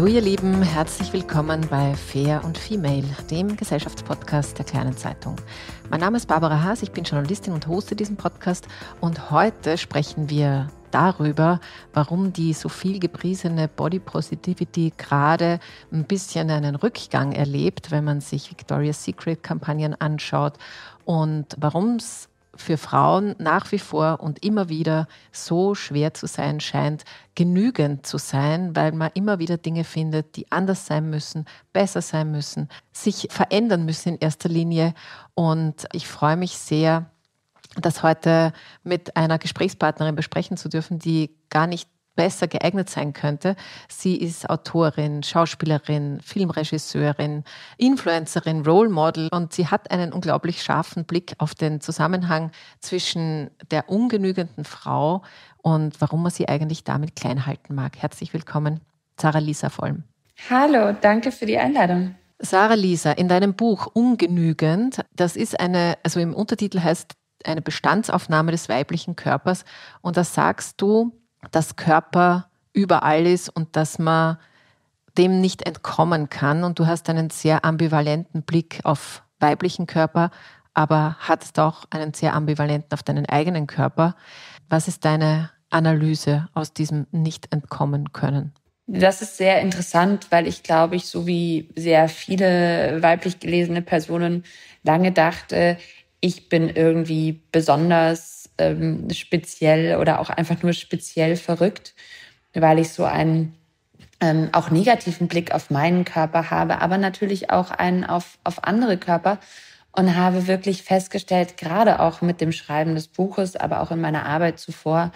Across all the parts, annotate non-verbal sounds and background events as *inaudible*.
Hallo ihr Lieben, herzlich willkommen bei Fair und Female, dem Gesellschaftspodcast der kleinen Zeitung. Mein Name ist Barbara Haas, ich bin Journalistin und hoste diesen Podcast und heute sprechen wir darüber, warum die so viel gepriesene Body Positivity gerade ein bisschen einen Rückgang erlebt, wenn man sich Victoria's Secret Kampagnen anschaut und warum es für Frauen nach wie vor und immer wieder so schwer zu sein scheint, genügend zu sein, weil man immer wieder Dinge findet, die anders sein müssen, besser sein müssen, sich verändern müssen in erster Linie. Und ich freue mich sehr, das heute mit einer Gesprächspartnerin besprechen zu dürfen, die gar nicht besser geeignet sein könnte. Sie ist Autorin, Schauspielerin, Filmregisseurin, Influencerin, Role Model und sie hat einen unglaublich scharfen Blick auf den Zusammenhang zwischen der ungenügenden Frau und warum man sie eigentlich damit klein halten mag. Herzlich willkommen, Sarah Lisa Vollm. Hallo, danke für die Einladung. Sarah Lisa, in deinem Buch Ungenügend, das ist eine, also im Untertitel heißt eine Bestandsaufnahme des weiblichen Körpers und da sagst du, dass Körper überall ist und dass man dem nicht entkommen kann. Und du hast einen sehr ambivalenten Blick auf weiblichen Körper, aber hattest auch einen sehr ambivalenten auf deinen eigenen Körper. Was ist deine Analyse aus diesem nicht entkommen können? Das ist sehr interessant, weil ich glaube, ich so wie sehr viele weiblich gelesene Personen lange dachte, ich bin irgendwie besonders ähm, speziell oder auch einfach nur speziell verrückt, weil ich so einen ähm, auch negativen Blick auf meinen Körper habe, aber natürlich auch einen auf, auf andere Körper und habe wirklich festgestellt, gerade auch mit dem Schreiben des Buches, aber auch in meiner Arbeit zuvor,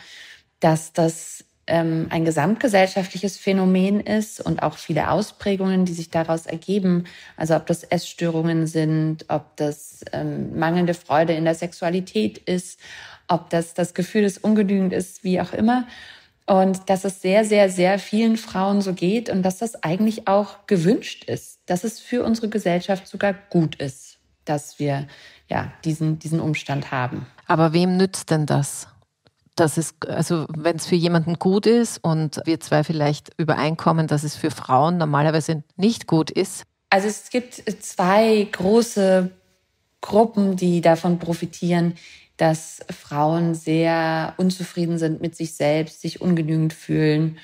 dass das ähm, ein gesamtgesellschaftliches Phänomen ist und auch viele Ausprägungen, die sich daraus ergeben. Also ob das Essstörungen sind, ob das ähm, mangelnde Freude in der Sexualität ist, ob das das Gefühl des Ungenügend ist, wie auch immer. Und dass es sehr, sehr, sehr vielen Frauen so geht und dass das eigentlich auch gewünscht ist, dass es für unsere Gesellschaft sogar gut ist, dass wir ja diesen, diesen Umstand haben. Aber wem nützt denn das? dass es, also wenn es für jemanden gut ist und wir zwei vielleicht übereinkommen, dass es für Frauen normalerweise nicht gut ist? Also es gibt zwei große Gruppen, die davon profitieren dass Frauen sehr unzufrieden sind mit sich selbst, sich ungenügend fühlen.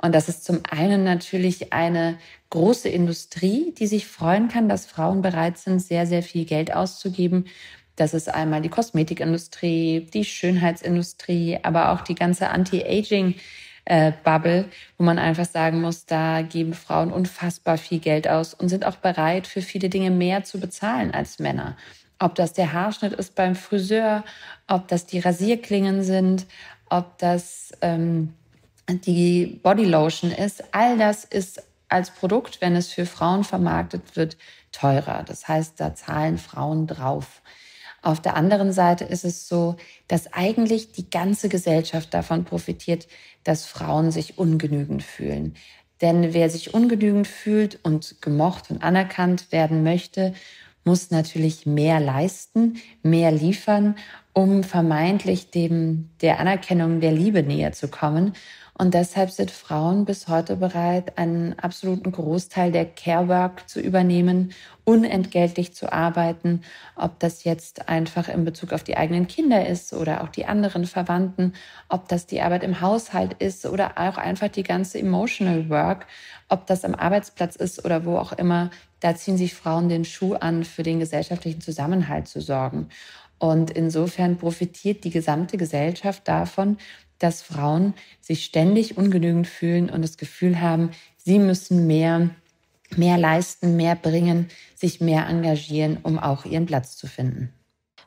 Und das ist zum einen natürlich eine große Industrie, die sich freuen kann, dass Frauen bereit sind, sehr, sehr viel Geld auszugeben. Das ist einmal die Kosmetikindustrie, die Schönheitsindustrie, aber auch die ganze Anti-Aging. Äh, Bubble, wo man einfach sagen muss, da geben Frauen unfassbar viel Geld aus und sind auch bereit, für viele Dinge mehr zu bezahlen als Männer. Ob das der Haarschnitt ist beim Friseur, ob das die Rasierklingen sind, ob das ähm, die Bodylotion ist, all das ist als Produkt, wenn es für Frauen vermarktet wird, teurer. Das heißt, da zahlen Frauen drauf. Auf der anderen Seite ist es so, dass eigentlich die ganze Gesellschaft davon profitiert, dass Frauen sich ungenügend fühlen. Denn wer sich ungenügend fühlt und gemocht und anerkannt werden möchte muss natürlich mehr leisten, mehr liefern, um vermeintlich dem, der Anerkennung der Liebe näher zu kommen. Und deshalb sind Frauen bis heute bereit, einen absoluten Großteil der Care-Work zu übernehmen, unentgeltlich zu arbeiten, ob das jetzt einfach in Bezug auf die eigenen Kinder ist oder auch die anderen Verwandten, ob das die Arbeit im Haushalt ist oder auch einfach die ganze Emotional Work, ob das am Arbeitsplatz ist oder wo auch immer. Da ziehen sich Frauen den Schuh an, für den gesellschaftlichen Zusammenhalt zu sorgen. Und insofern profitiert die gesamte Gesellschaft davon, dass Frauen sich ständig ungenügend fühlen und das Gefühl haben, sie müssen mehr, mehr leisten, mehr bringen, sich mehr engagieren, um auch ihren Platz zu finden.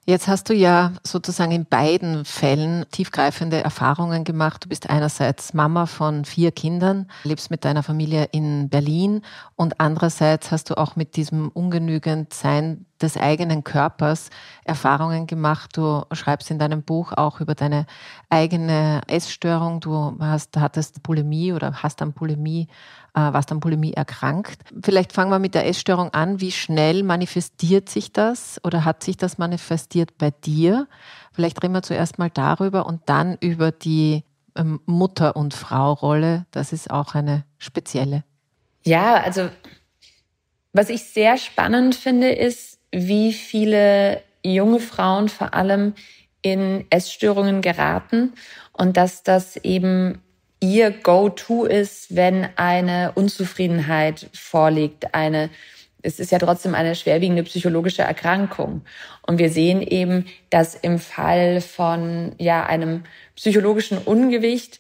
Jetzt hast du ja sozusagen in beiden Fällen tiefgreifende Erfahrungen gemacht. Du bist einerseits Mama von vier Kindern, lebst mit deiner Familie in Berlin und andererseits hast du auch mit diesem ungenügend sein des eigenen Körpers Erfahrungen gemacht. Du schreibst in deinem Buch auch über deine eigene Essstörung. Du hast, hattest Bulimie oder hast an Bulimie, äh, warst an Bulimie erkrankt. Vielleicht fangen wir mit der Essstörung an. Wie schnell manifestiert sich das oder hat sich das manifestiert bei dir? Vielleicht reden wir zuerst mal darüber und dann über die ähm, Mutter- und Frau-Rolle. Das ist auch eine spezielle. Ja, also was ich sehr spannend finde, ist, wie viele junge Frauen vor allem in Essstörungen geraten und dass das eben ihr Go-to ist, wenn eine Unzufriedenheit vorliegt, eine es ist ja trotzdem eine schwerwiegende psychologische Erkrankung. Und wir sehen eben, dass im Fall von ja, einem psychologischen Ungewicht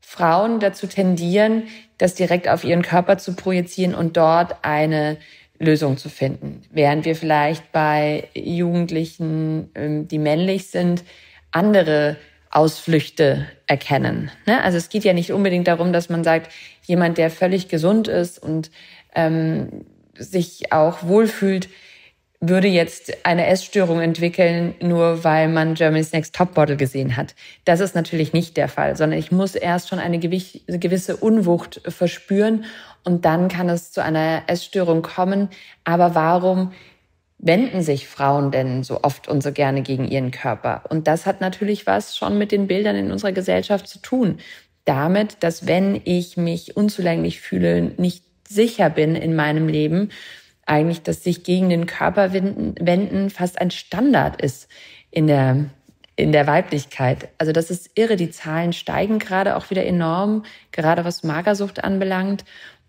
Frauen dazu tendieren, das direkt auf ihren Körper zu projizieren und dort eine Lösungen zu finden. Während wir vielleicht bei Jugendlichen, ähm, die männlich sind, andere Ausflüchte erkennen. Ne? Also es geht ja nicht unbedingt darum, dass man sagt, jemand, der völlig gesund ist und ähm, sich auch wohlfühlt, würde jetzt eine Essstörung entwickeln, nur weil man Germany's Next Topmodel gesehen hat. Das ist natürlich nicht der Fall, sondern ich muss erst schon eine gewisse Unwucht verspüren und dann kann es zu einer Essstörung kommen. Aber warum wenden sich Frauen denn so oft und so gerne gegen ihren Körper? Und das hat natürlich was schon mit den Bildern in unserer Gesellschaft zu tun. Damit, dass wenn ich mich unzulänglich fühle, nicht sicher bin in meinem Leben, eigentlich, dass sich gegen den Körper wenden, fast ein Standard ist in der, in der Weiblichkeit. Also das ist irre. Die Zahlen steigen gerade auch wieder enorm, gerade was Magersucht anbelangt.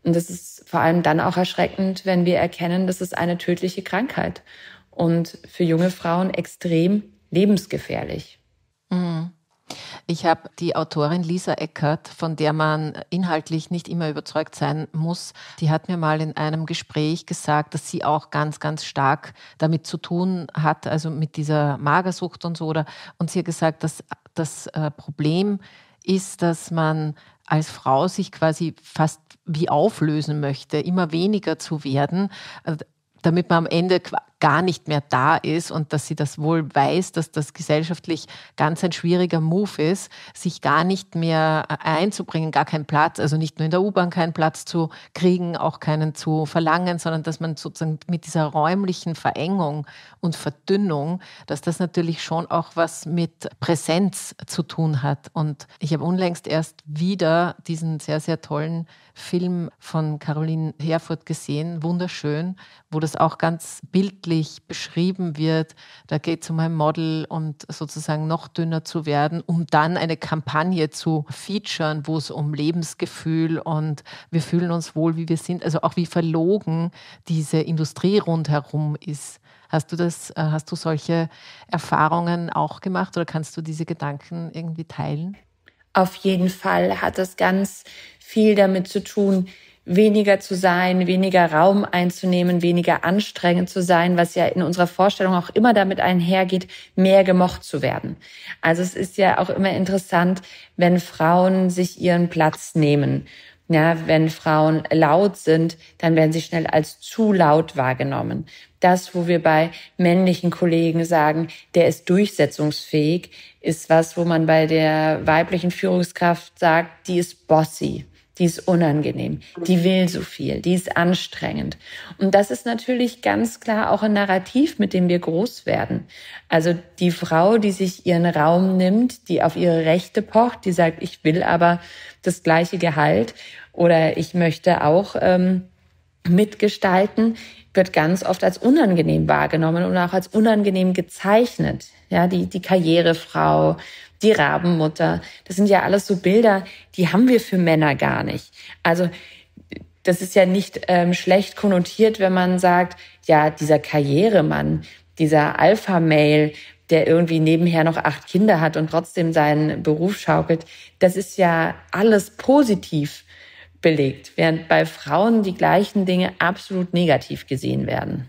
Und das ist vor allem dann auch erschreckend, wenn wir erkennen, dass es eine tödliche Krankheit und für junge Frauen extrem lebensgefährlich. Mhm. Ich habe die Autorin Lisa Eckert, von der man inhaltlich nicht immer überzeugt sein muss, die hat mir mal in einem Gespräch gesagt, dass sie auch ganz, ganz stark damit zu tun hat, also mit dieser Magersucht und so. Oder, und sie hat gesagt, dass das äh, Problem ist, dass man als Frau sich quasi fast wie auflösen möchte, immer weniger zu werden, äh, damit man am Ende gar nicht mehr da ist und dass sie das wohl weiß, dass das gesellschaftlich ganz ein schwieriger Move ist, sich gar nicht mehr äh, einzubringen, gar keinen Platz, also nicht nur in der U-Bahn keinen Platz zu kriegen, auch keinen zu verlangen, sondern dass man sozusagen mit dieser räumlichen Verengung und Verdünnung, dass das natürlich schon auch was mit Präsenz zu tun hat. Und ich habe unlängst erst wieder diesen sehr, sehr tollen Film von Caroline Herfurth gesehen, wunderschön, wo das auch ganz bildlich wissenschaftlich beschrieben wird. Da geht es um ein Model und sozusagen noch dünner zu werden, um dann eine Kampagne zu featuren, wo es um Lebensgefühl und wir fühlen uns wohl, wie wir sind, also auch wie verlogen diese Industrie rundherum ist. Hast du das, äh, hast du solche Erfahrungen auch gemacht oder kannst du diese Gedanken irgendwie teilen? Auf jeden Fall hat das ganz viel damit zu tun, weniger zu sein, weniger Raum einzunehmen, weniger anstrengend zu sein, was ja in unserer Vorstellung auch immer damit einhergeht, mehr gemocht zu werden. Also es ist ja auch immer interessant, wenn Frauen sich ihren Platz nehmen. Ja, wenn Frauen laut sind, dann werden sie schnell als zu laut wahrgenommen. Das, wo wir bei männlichen Kollegen sagen, der ist durchsetzungsfähig, ist was, wo man bei der weiblichen Führungskraft sagt, die ist bossy die ist unangenehm, die will so viel, die ist anstrengend. Und das ist natürlich ganz klar auch ein Narrativ, mit dem wir groß werden. Also die Frau, die sich ihren Raum nimmt, die auf ihre Rechte pocht, die sagt, ich will aber das gleiche Gehalt oder ich möchte auch ähm, mitgestalten, wird ganz oft als unangenehm wahrgenommen und auch als unangenehm gezeichnet. Ja, die, die Karrierefrau, die Rabenmutter, das sind ja alles so Bilder, die haben wir für Männer gar nicht. Also das ist ja nicht ähm, schlecht konnotiert, wenn man sagt, ja, dieser Karrieremann, dieser Alpha-Male, der irgendwie nebenher noch acht Kinder hat und trotzdem seinen Beruf schaukelt, das ist ja alles positiv belegt, während bei Frauen die gleichen Dinge absolut negativ gesehen werden.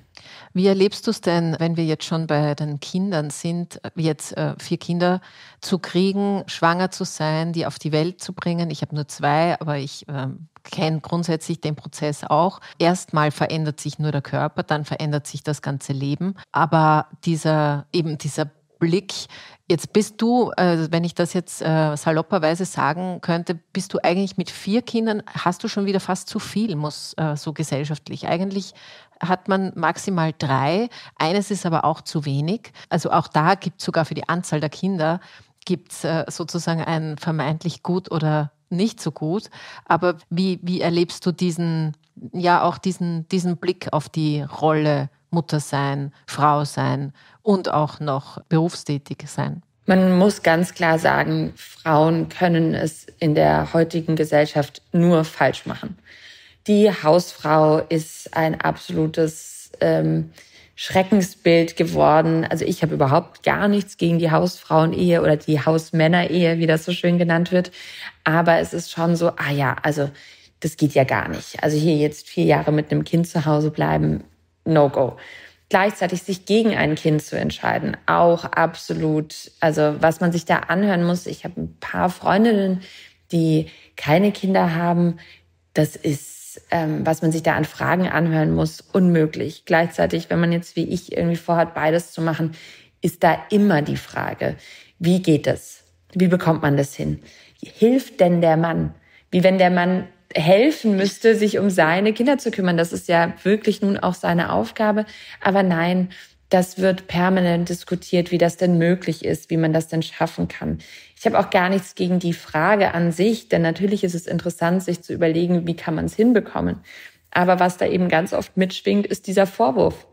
Wie erlebst du es denn, wenn wir jetzt schon bei den Kindern sind, äh, jetzt äh, vier Kinder zu kriegen, schwanger zu sein, die auf die Welt zu bringen? Ich habe nur zwei, aber ich äh, kenne grundsätzlich den Prozess auch. Erstmal verändert sich nur der Körper, dann verändert sich das ganze Leben. Aber dieser eben dieser Blick. Jetzt bist du, äh, wenn ich das jetzt äh, salopperweise sagen könnte, bist du eigentlich mit vier Kindern, hast du schon wieder fast zu viel, muss äh, so gesellschaftlich. Eigentlich hat man maximal drei, eines ist aber auch zu wenig. Also auch da gibt es sogar für die Anzahl der Kinder, gibt es äh, sozusagen ein vermeintlich gut oder nicht so gut. Aber wie, wie erlebst du diesen, ja auch diesen, diesen Blick auf die Rolle Mutter sein, Frau sein und auch noch berufstätig sein. Man muss ganz klar sagen, Frauen können es in der heutigen Gesellschaft nur falsch machen. Die Hausfrau ist ein absolutes ähm, Schreckensbild geworden. Also ich habe überhaupt gar nichts gegen die Hausfrauenehe oder die Hausmännerehe, wie das so schön genannt wird. Aber es ist schon so, ah ja, also das geht ja gar nicht. Also hier jetzt vier Jahre mit einem Kind zu Hause bleiben, No-Go. Gleichzeitig sich gegen ein Kind zu entscheiden, auch absolut, also was man sich da anhören muss. Ich habe ein paar Freundinnen, die keine Kinder haben. Das ist, ähm, was man sich da an Fragen anhören muss, unmöglich. Gleichzeitig, wenn man jetzt wie ich irgendwie vorhat, beides zu machen, ist da immer die Frage, wie geht das? Wie bekommt man das hin? Hilft denn der Mann? Wie wenn der Mann helfen müsste, sich um seine Kinder zu kümmern. Das ist ja wirklich nun auch seine Aufgabe. Aber nein, das wird permanent diskutiert, wie das denn möglich ist, wie man das denn schaffen kann. Ich habe auch gar nichts gegen die Frage an sich, denn natürlich ist es interessant, sich zu überlegen, wie kann man es hinbekommen. Aber was da eben ganz oft mitschwingt, ist dieser Vorwurf.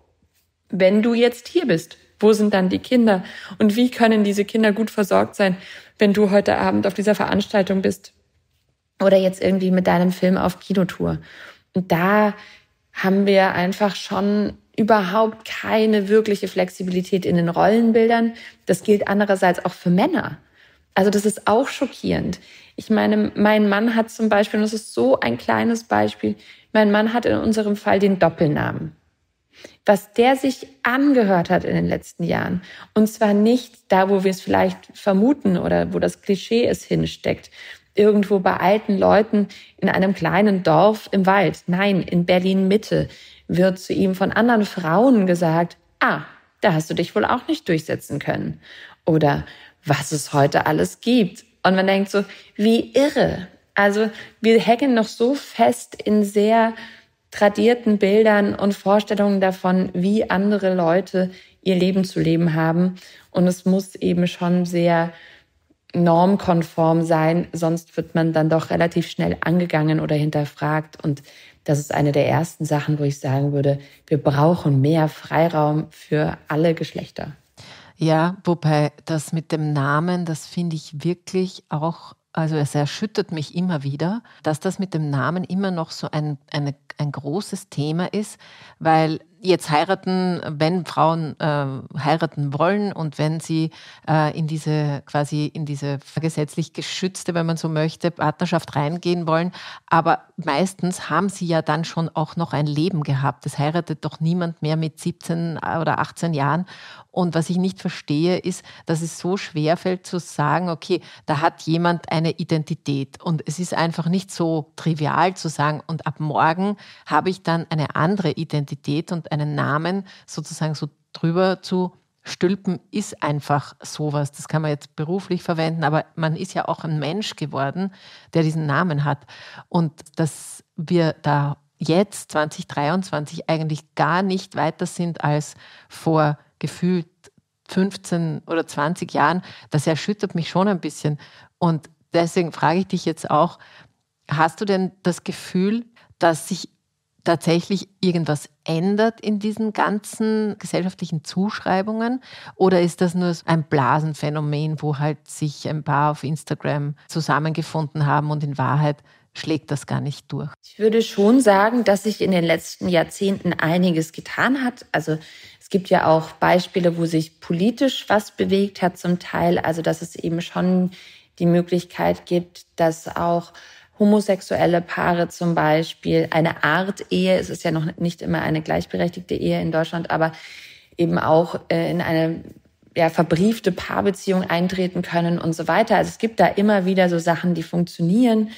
Wenn du jetzt hier bist, wo sind dann die Kinder? Und wie können diese Kinder gut versorgt sein, wenn du heute Abend auf dieser Veranstaltung bist? oder jetzt irgendwie mit deinem Film auf Kinotour. Und da haben wir einfach schon überhaupt keine wirkliche Flexibilität in den Rollenbildern. Das gilt andererseits auch für Männer. Also das ist auch schockierend. Ich meine, mein Mann hat zum Beispiel, und das ist so ein kleines Beispiel, mein Mann hat in unserem Fall den Doppelnamen. Was der sich angehört hat in den letzten Jahren, und zwar nicht da, wo wir es vielleicht vermuten oder wo das Klischee es hinsteckt, irgendwo bei alten Leuten in einem kleinen Dorf im Wald. Nein, in Berlin Mitte wird zu ihm von anderen Frauen gesagt, ah, da hast du dich wohl auch nicht durchsetzen können. Oder was es heute alles gibt. Und man denkt so, wie irre. Also wir hängen noch so fest in sehr tradierten Bildern und Vorstellungen davon, wie andere Leute ihr Leben zu leben haben. Und es muss eben schon sehr normkonform sein, sonst wird man dann doch relativ schnell angegangen oder hinterfragt. Und das ist eine der ersten Sachen, wo ich sagen würde, wir brauchen mehr Freiraum für alle Geschlechter. Ja, wobei das mit dem Namen, das finde ich wirklich auch, also es erschüttert mich immer wieder, dass das mit dem Namen immer noch so ein, eine, ein großes Thema ist, weil jetzt heiraten, wenn Frauen äh, heiraten wollen und wenn sie äh, in diese quasi in diese gesetzlich geschützte, wenn man so möchte, Partnerschaft reingehen wollen. Aber meistens haben sie ja dann schon auch noch ein Leben gehabt. Es heiratet doch niemand mehr mit 17 oder 18 Jahren. Und was ich nicht verstehe, ist, dass es so schwerfällt zu sagen, okay, da hat jemand eine Identität. Und es ist einfach nicht so trivial zu sagen, und ab morgen habe ich dann eine andere Identität und einen Namen sozusagen so drüber zu stülpen, ist einfach sowas. Das kann man jetzt beruflich verwenden, aber man ist ja auch ein Mensch geworden, der diesen Namen hat. Und dass wir da jetzt 2023 eigentlich gar nicht weiter sind als vor gefühlt 15 oder 20 Jahren, das erschüttert mich schon ein bisschen. Und deswegen frage ich dich jetzt auch, hast du denn das Gefühl, dass sich tatsächlich irgendwas ändert in diesen ganzen gesellschaftlichen Zuschreibungen? Oder ist das nur ein Blasenphänomen, wo halt sich ein paar auf Instagram zusammengefunden haben und in Wahrheit schlägt das gar nicht durch? Ich würde schon sagen, dass sich in den letzten Jahrzehnten einiges getan hat. Also es gibt ja auch Beispiele, wo sich politisch was bewegt hat zum Teil. Also dass es eben schon die Möglichkeit gibt, dass auch homosexuelle Paare zum Beispiel, eine Art Ehe, es ist ja noch nicht immer eine gleichberechtigte Ehe in Deutschland, aber eben auch äh, in eine ja, verbriefte Paarbeziehung eintreten können und so weiter. Also es gibt da immer wieder so Sachen, die funktionieren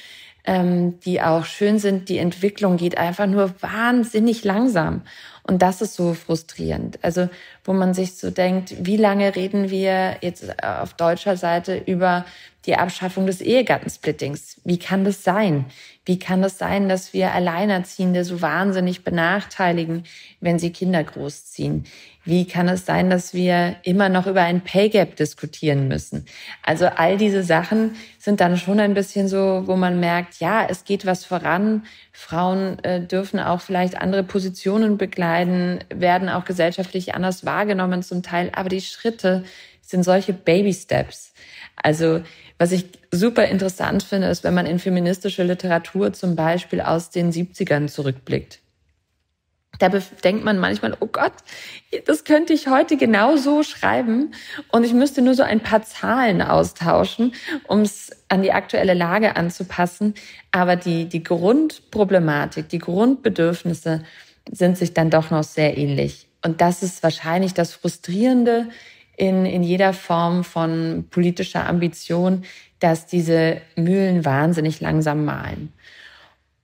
ähm, die auch schön sind. Die Entwicklung geht einfach nur wahnsinnig langsam. Und das ist so frustrierend. Also, wo man sich so denkt, wie lange reden wir jetzt äh, auf deutscher Seite über die Abschaffung des Ehegattensplittings? Wie kann das sein? Wie kann das sein, dass wir Alleinerziehende so wahnsinnig benachteiligen, wenn sie Kinder großziehen? Wie kann es sein, dass wir immer noch über ein Pay Gap diskutieren müssen? Also all diese Sachen sind dann schon ein bisschen so, wo man merkt, ja, es geht was voran. Frauen äh, dürfen auch vielleicht andere Positionen begleiten, werden auch gesellschaftlich anders wahrgenommen zum Teil. Aber die Schritte sind solche Baby Steps. Also was ich super interessant finde, ist, wenn man in feministische Literatur zum Beispiel aus den 70ern zurückblickt da denkt man manchmal, oh Gott, das könnte ich heute genau so schreiben und ich müsste nur so ein paar Zahlen austauschen, um es an die aktuelle Lage anzupassen. Aber die, die Grundproblematik, die Grundbedürfnisse sind sich dann doch noch sehr ähnlich. Und das ist wahrscheinlich das Frustrierende in, in jeder Form von politischer Ambition, dass diese Mühlen wahnsinnig langsam malen.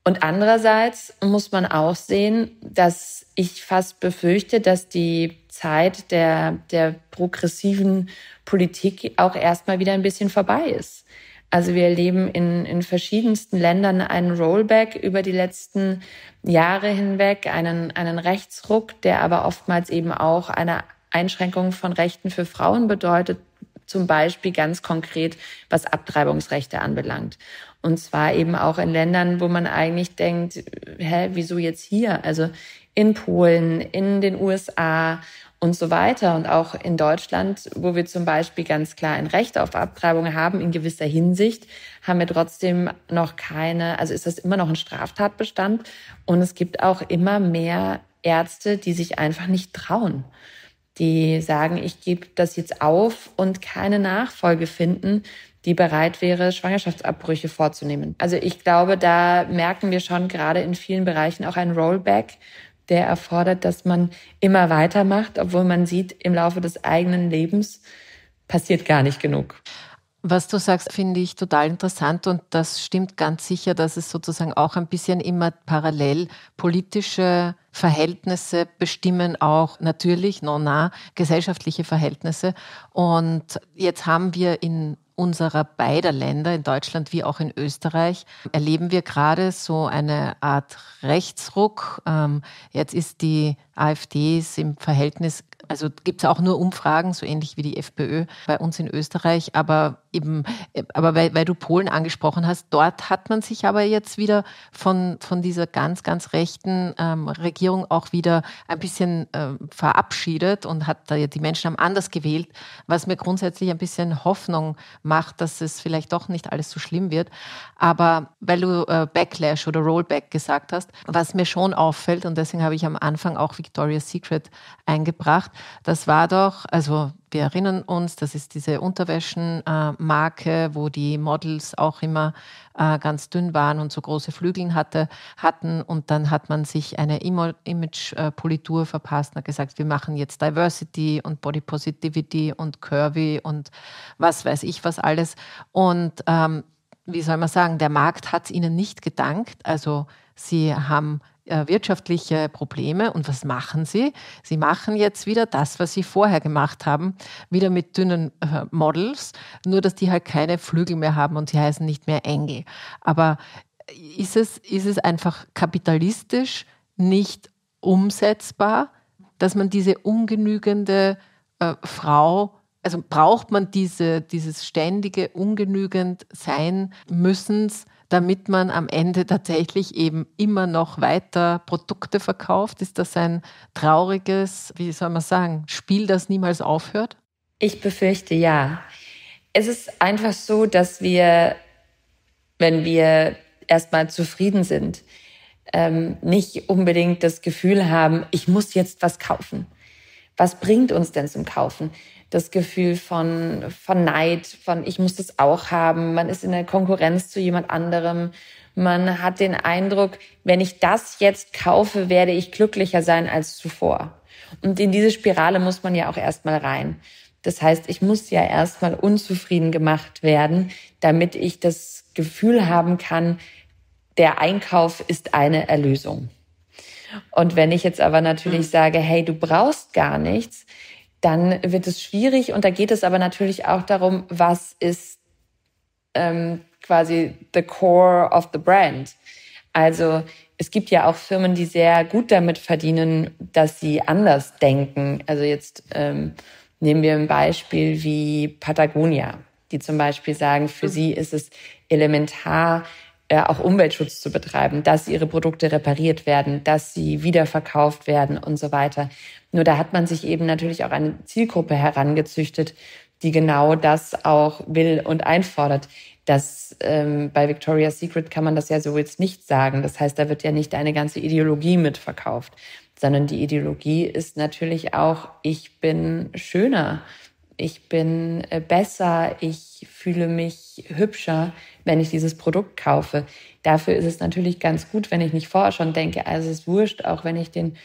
Und andererseits muss man auch sehen, dass ich fast befürchte, dass die Zeit der, der progressiven Politik auch erstmal wieder ein bisschen vorbei ist. Also wir erleben in, in verschiedensten Ländern einen Rollback über die letzten Jahre hinweg, einen, einen Rechtsruck, der aber oftmals eben auch eine Einschränkung von Rechten für Frauen bedeutet, zum Beispiel ganz konkret, was Abtreibungsrechte anbelangt. Und zwar eben auch in Ländern, wo man eigentlich denkt, hä, wieso jetzt hier? Also in Polen, in den USA und so weiter. Und auch in Deutschland, wo wir zum Beispiel ganz klar ein Recht auf Abtreibung haben, in gewisser Hinsicht, haben wir trotzdem noch keine, also ist das immer noch ein Straftatbestand. Und es gibt auch immer mehr Ärzte, die sich einfach nicht trauen die sagen, ich gebe das jetzt auf und keine Nachfolge finden, die bereit wäre, Schwangerschaftsabbrüche vorzunehmen. Also ich glaube, da merken wir schon gerade in vielen Bereichen auch ein Rollback, der erfordert, dass man immer weitermacht, obwohl man sieht, im Laufe des eigenen Lebens passiert gar nicht genug. Was du sagst, finde ich total interessant und das stimmt ganz sicher, dass es sozusagen auch ein bisschen immer parallel politische Verhältnisse bestimmen auch natürlich, nona, gesellschaftliche Verhältnisse. Und jetzt haben wir in unserer beider Länder, in Deutschland wie auch in Österreich, erleben wir gerade so eine Art Rechtsruck. Ähm, jetzt ist die AfD im Verhältnis also gibt es auch nur Umfragen, so ähnlich wie die FPÖ bei uns in Österreich. Aber eben, äh, aber weil, weil du Polen angesprochen hast, dort hat man sich aber jetzt wieder von, von dieser ganz, ganz rechten ähm, Regierung auch wieder ein bisschen äh, verabschiedet und hat da die Menschen haben anders gewählt, was mir grundsätzlich ein bisschen Hoffnung macht, dass es vielleicht doch nicht alles so schlimm wird. Aber weil du äh, Backlash oder Rollback gesagt hast, was mir schon auffällt und deswegen habe ich am Anfang auch Victoria's Secret eingebracht, das war doch, also wir erinnern uns, das ist diese Unterwäschenmarke, wo die Models auch immer äh, ganz dünn waren und so große Flügeln hatte, hatten. Und dann hat man sich eine Image-Politur verpasst und hat gesagt, wir machen jetzt Diversity und Body Positivity und Curvy und was weiß ich was alles. Und ähm, wie soll man sagen, der Markt hat es ihnen nicht gedankt. Also sie haben äh, wirtschaftliche Probleme. Und was machen sie? Sie machen jetzt wieder das, was sie vorher gemacht haben, wieder mit dünnen äh, Models, nur dass die halt keine Flügel mehr haben und sie heißen nicht mehr Engel. Aber ist es, ist es einfach kapitalistisch nicht umsetzbar, dass man diese ungenügende äh, Frau also braucht man diese, dieses ständige, ungenügend sein müssens, damit man am Ende tatsächlich eben immer noch weiter Produkte verkauft? Ist das ein trauriges, wie soll man sagen, Spiel, das niemals aufhört? Ich befürchte ja. Es ist einfach so, dass wir, wenn wir erstmal zufrieden sind, ähm, nicht unbedingt das Gefühl haben, ich muss jetzt was kaufen. Was bringt uns denn zum Kaufen? das Gefühl von, von Neid, von ich muss das auch haben, man ist in der Konkurrenz zu jemand anderem. Man hat den Eindruck, wenn ich das jetzt kaufe, werde ich glücklicher sein als zuvor. Und in diese Spirale muss man ja auch erstmal rein. Das heißt, ich muss ja erstmal unzufrieden gemacht werden, damit ich das Gefühl haben kann, der Einkauf ist eine Erlösung. Und wenn ich jetzt aber natürlich hm. sage, hey, du brauchst gar nichts, dann wird es schwierig. Und da geht es aber natürlich auch darum, was ist ähm, quasi the core of the brand. Also es gibt ja auch Firmen, die sehr gut damit verdienen, dass sie anders denken. Also jetzt ähm, nehmen wir ein Beispiel wie Patagonia, die zum Beispiel sagen, für hm. sie ist es elementar, ja, äh, auch Umweltschutz zu betreiben, dass ihre Produkte repariert werden, dass sie wiederverkauft werden und so weiter. Nur da hat man sich eben natürlich auch eine Zielgruppe herangezüchtet, die genau das auch will und einfordert. Das ähm, bei Victoria's Secret kann man das ja so jetzt nicht sagen. Das heißt, da wird ja nicht eine ganze Ideologie mitverkauft, sondern die Ideologie ist natürlich auch: Ich bin schöner, ich bin äh, besser, ich fühle mich hübscher, wenn ich dieses Produkt kaufe. Dafür ist es natürlich ganz gut, wenn ich nicht vorher schon denke, also es ist wurscht, auch wenn ich den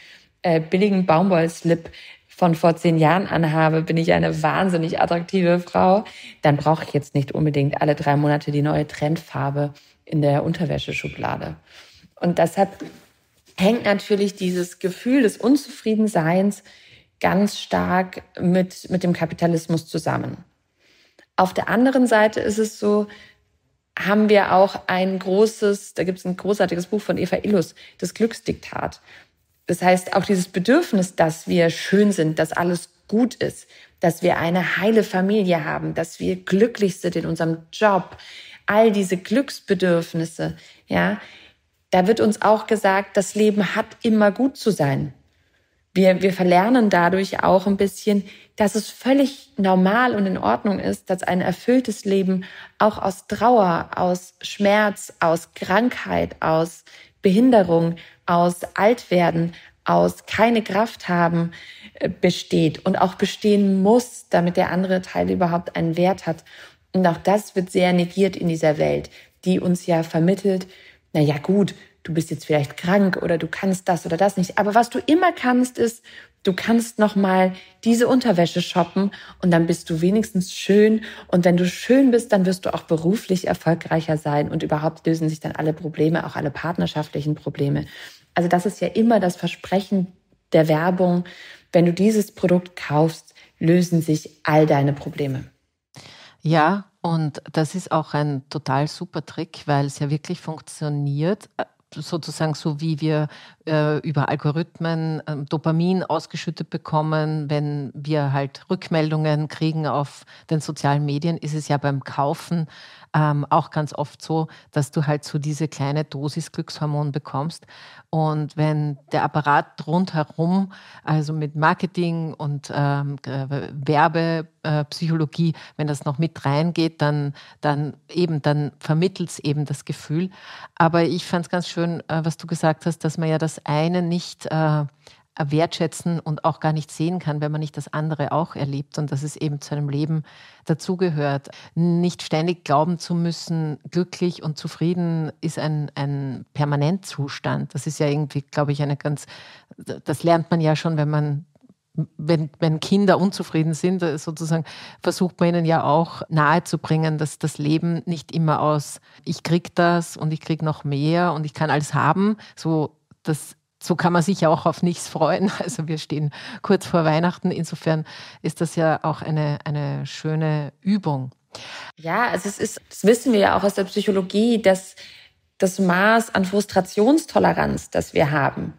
äh, billigen Baumwollslip von vor zehn Jahren anhabe, bin ich eine wahnsinnig attraktive Frau, dann brauche ich jetzt nicht unbedingt alle drei Monate die neue Trendfarbe in der Unterwäscheschublade. Und deshalb hängt natürlich dieses Gefühl des Unzufriedenseins ganz stark mit, mit dem Kapitalismus zusammen. Auf der anderen Seite ist es so, haben wir auch ein großes, da gibt es ein großartiges Buch von Eva Illus, das Glücksdiktat. Das heißt, auch dieses Bedürfnis, dass wir schön sind, dass alles gut ist, dass wir eine heile Familie haben, dass wir glücklich sind in unserem Job, all diese Glücksbedürfnisse, ja, da wird uns auch gesagt, das Leben hat immer gut zu sein wir, wir verlernen dadurch auch ein bisschen, dass es völlig normal und in Ordnung ist, dass ein erfülltes Leben auch aus Trauer, aus Schmerz, aus Krankheit, aus Behinderung, aus Altwerden, aus keine Kraft haben äh, besteht und auch bestehen muss, damit der andere Teil überhaupt einen Wert hat. Und auch das wird sehr negiert in dieser Welt, die uns ja vermittelt, na ja, gut, du bist jetzt vielleicht krank oder du kannst das oder das nicht. Aber was du immer kannst, ist, du kannst nochmal diese Unterwäsche shoppen und dann bist du wenigstens schön. Und wenn du schön bist, dann wirst du auch beruflich erfolgreicher sein und überhaupt lösen sich dann alle Probleme, auch alle partnerschaftlichen Probleme. Also das ist ja immer das Versprechen der Werbung. Wenn du dieses Produkt kaufst, lösen sich all deine Probleme. Ja, und das ist auch ein total super Trick, weil es ja wirklich funktioniert sozusagen so wie wir äh, über Algorithmen äh, Dopamin ausgeschüttet bekommen, wenn wir halt Rückmeldungen kriegen auf den sozialen Medien, ist es ja beim Kaufen ähm, auch ganz oft so, dass du halt so diese kleine Dosis Glückshormon bekommst. Und wenn der Apparat rundherum, also mit Marketing und ähm, Werbepsychologie, äh, wenn das noch mit reingeht, dann, dann eben, dann vermittelt es eben das Gefühl. Aber ich fand es ganz schön, äh, was du gesagt hast, dass man ja das eine nicht äh, wertschätzen und auch gar nicht sehen kann, wenn man nicht das andere auch erlebt und dass es eben zu einem Leben dazugehört. Nicht ständig glauben zu müssen, glücklich und zufrieden ist ein, ein Permanentzustand. Das ist ja irgendwie, glaube ich, eine ganz, das lernt man ja schon, wenn man wenn, wenn, Kinder unzufrieden sind, äh, sozusagen versucht man ihnen ja auch nahezubringen, dass das Leben nicht immer aus ich krieg das und ich krieg noch mehr und ich kann alles haben, so das so kann man sich ja auch auf nichts freuen. *laughs* Also wir stehen kurz vor Weihnachten. Insofern ist das ja auch eine, eine schöne Übung. Ja, also es ist, das wissen wir ja auch aus der Psychologie, dass das Maß an Frustrationstoleranz, das wir haben,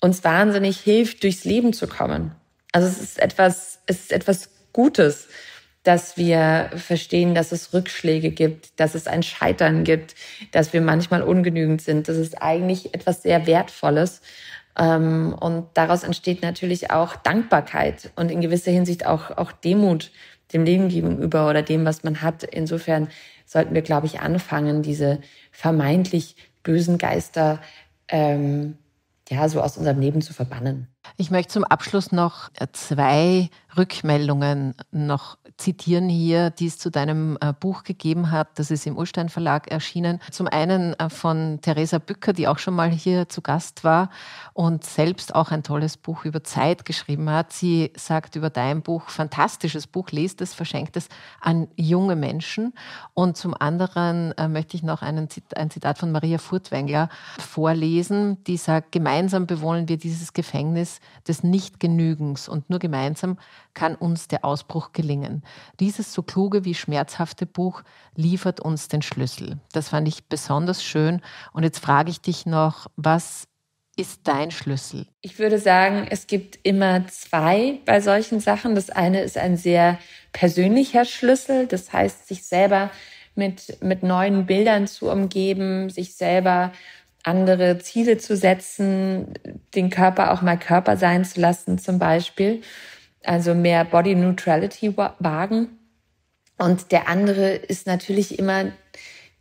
uns wahnsinnig hilft, durchs Leben zu kommen. Also es ist etwas, es ist etwas Gutes dass wir verstehen, dass es Rückschläge gibt, dass es ein Scheitern gibt, dass wir manchmal ungenügend sind. Das ist eigentlich etwas sehr Wertvolles. Ähm, und daraus entsteht natürlich auch Dankbarkeit und in gewisser Hinsicht auch, auch Demut dem Leben gegenüber oder dem, was man hat. Insofern sollten wir, glaube ich, anfangen, diese vermeintlich bösen Geister ähm, ja so aus unserem Leben zu verbannen. Ich möchte zum Abschluss noch äh, zwei Rückmeldungen noch zitieren hier, die es zu deinem äh, Buch gegeben hat. Das ist im Ulstein Verlag erschienen. Zum einen äh, von Theresa Bücker, die auch schon mal hier zu Gast war und selbst auch ein tolles Buch über Zeit geschrieben hat. Sie sagt über dein Buch, fantastisches Buch, lest es, verschenkt es an junge Menschen. Und zum anderen äh, möchte ich noch einen, ein Zitat von Maria Furtwängler vorlesen, die sagt, gemeinsam bewohnen wir dieses Gefängnis des Nichtgenügens und nur gemeinsam kann uns der Ausbruch gelingen. Dieses so kluge wie schmerzhafte Buch liefert uns den Schlüssel. Das fand ich besonders schön. Und jetzt frage ich dich noch, was ist dein Schlüssel? Ich würde sagen, es gibt immer zwei bei solchen Sachen. Das eine ist ein sehr persönlicher Schlüssel, das heißt, sich selber mit, mit neuen Bildern zu umgeben, sich selber andere Ziele zu setzen, den Körper auch mal Körper sein zu lassen zum Beispiel also mehr Body Neutrality wagen. Und der andere ist natürlich immer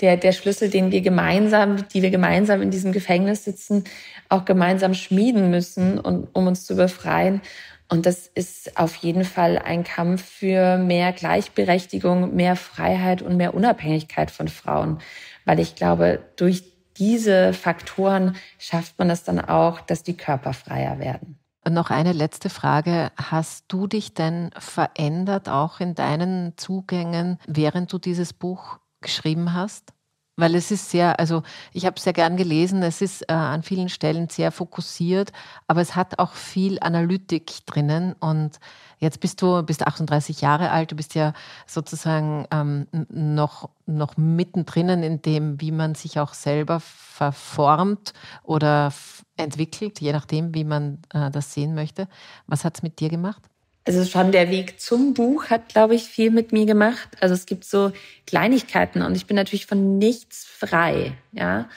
der, der Schlüssel, den wir gemeinsam, die wir gemeinsam in diesem Gefängnis sitzen, auch gemeinsam schmieden müssen, und, um uns zu befreien. Und das ist auf jeden Fall ein Kampf für mehr Gleichberechtigung, mehr Freiheit und mehr Unabhängigkeit von Frauen. Weil ich glaube, durch diese Faktoren schafft man es dann auch, dass die Körper freier werden. Noch eine letzte Frage. Hast du dich denn verändert auch in deinen Zugängen, während du dieses Buch geschrieben hast? Weil es ist sehr, also ich habe es sehr gern gelesen, es ist äh, an vielen Stellen sehr fokussiert, aber es hat auch viel Analytik drinnen. Und jetzt bist du bist 38 Jahre alt, du bist ja sozusagen ähm, noch, noch mittendrin in dem, wie man sich auch selber verformt oder entwickelt, je nachdem, wie man äh, das sehen möchte. Was hat es mit dir gemacht? also schon der Weg zum Buch hat, glaube ich, viel mit mir gemacht. Also es gibt so Kleinigkeiten und ich bin natürlich von nichts frei, ja.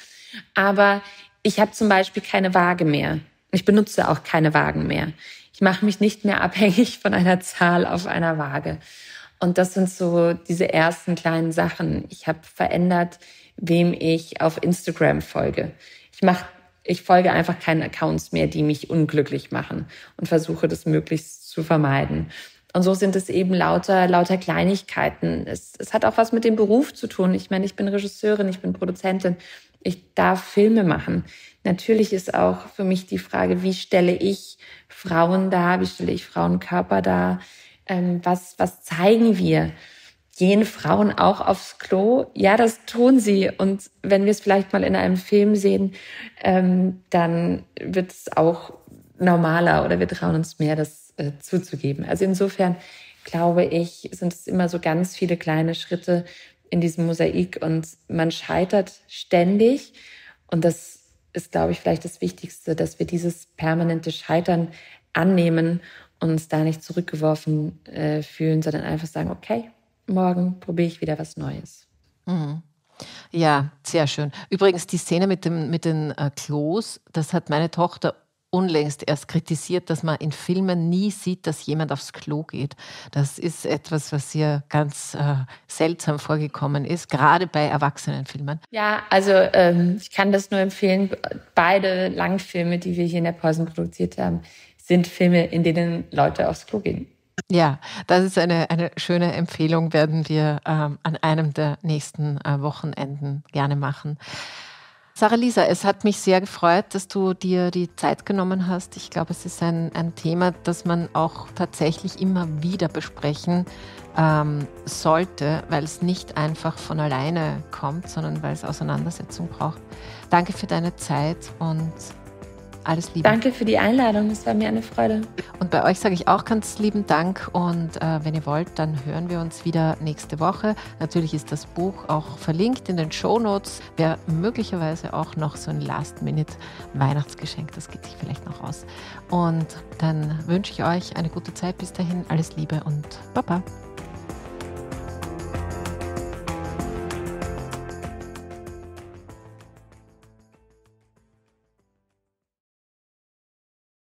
Aber ich habe zum Beispiel keine Waage mehr. Ich benutze auch keine Wagen mehr. Ich mache mich nicht mehr *laughs* abhängig von einer Zahl auf einer Waage. Und das sind so diese ersten kleinen Sachen. Ich habe verändert, wem ich auf Instagram folge. Ich mache ich folge einfach keinen Accounts mehr, die mich unglücklich machen und versuche das möglichst zu vermeiden. Und so sind es eben lauter, lauter Kleinigkeiten. Es, es hat auch was mit dem Beruf zu tun. Ich meine, ich bin Regisseurin, ich bin Produzentin, ich darf Filme machen. Natürlich ist auch für mich die Frage, wie stelle ich Frauen dar, wie stelle ich Frauenkörper dar, ähm, was, was zeigen wir? Gehen Frauen auch aufs Klo? Ja, das tun sie. Und wenn wir es vielleicht mal in einem Film sehen, ähm, dann wird es auch normaler oder wir trauen uns mehr, das äh, zuzugeben. Also insofern glaube ich, sind es immer so ganz viele kleine Schritte in diesem Mosaik und man scheitert ständig. Und das ist, glaube ich, vielleicht das Wichtigste, dass wir dieses permanente Scheitern annehmen und uns da nicht zurückgeworfen äh, fühlen, sondern einfach sagen, okay, morgen probiere ich wieder was Neues. Mhm. Ja, sehr schön. Übrigens, die Szene mit, dem, mit den äh, Klos, das hat meine Tochter unlängst erst kritisiert, dass man in Filmen nie sieht, dass jemand aufs Klo geht. Das ist etwas, was hier ganz äh, seltsam vorgekommen ist, gerade bei Erwachsenenfilmen. Ja, also ähm, ich kann das nur empfehlen. Beide Langfilme, die wir hier in der Pausen produziert haben, sind Filme, in denen Leute aufs Klo gehen. Ja, das ist eine, eine schöne Empfehlung, werden wir ähm, an einem der nächsten äh, Wochenenden gerne machen. Sarah Lisa, es hat mich sehr gefreut, dass du dir die Zeit genommen hast. Ich glaube, es ist ein, ein Thema, das man auch tatsächlich immer wieder besprechen ähm, sollte, weil es nicht einfach von alleine kommt, sondern weil es Auseinandersetzung braucht. Danke für deine Zeit und alles Liebe. Danke für die Einladung. Es war mir eine Freude. Und bei euch sage ich auch ganz lieben Dank. Und äh, wenn ihr wollt, dann hören wir uns wieder nächste Woche. Natürlich ist das Buch auch verlinkt in den Show Notes. Wer möglicherweise auch noch so ein Last-Minute-Weihnachtsgeschenk, das geht sich vielleicht noch aus. Und dann wünsche ich euch eine gute Zeit bis dahin. Alles Liebe und Baba.